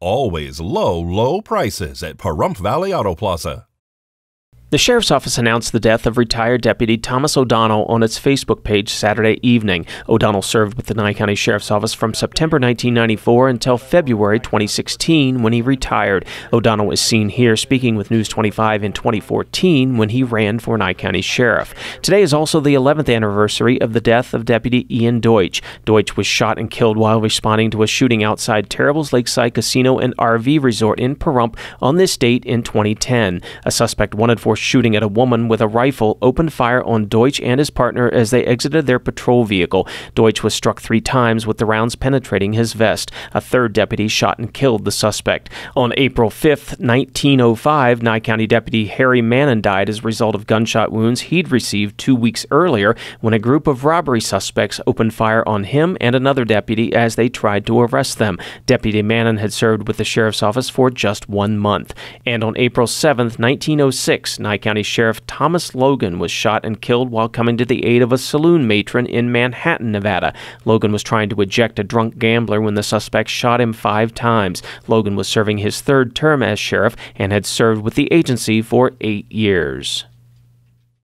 Always low, low prices at Pahrump Valley Auto Plaza. The sheriff's office announced the death of retired deputy Thomas O'Donnell on its Facebook page Saturday evening. O'Donnell served with the Nye County Sheriff's Office from September 1994 until February 2016 when he retired. O'Donnell was seen here speaking with News 25 in 2014 when he ran for Nye County Sheriff. Today is also the 11th anniversary of the death of deputy Ian Deutsch. Deutsch was shot and killed while responding to a shooting outside Terrible's Lakeside Casino and RV Resort in Pahrump on this date in 2010. A suspect wanted for shooting at a woman with a rifle, opened fire on Deutsch and his partner as they exited their patrol vehicle. Deutsch was struck three times with the rounds penetrating his vest. A third deputy shot and killed the suspect. On April 5, 1905, Nye County Deputy Harry Mannon died as a result of gunshot wounds he'd received two weeks earlier when a group of robbery suspects opened fire on him and another deputy as they tried to arrest them. Deputy Mannon had served with the sheriff's office for just one month. And on April 7, 1906, Nye County Sheriff Thomas Logan was shot and killed while coming to the aid of a saloon matron in Manhattan, Nevada. Logan was trying to eject a drunk gambler when the suspect shot him five times. Logan was serving his third term as sheriff and had served with the agency for eight years.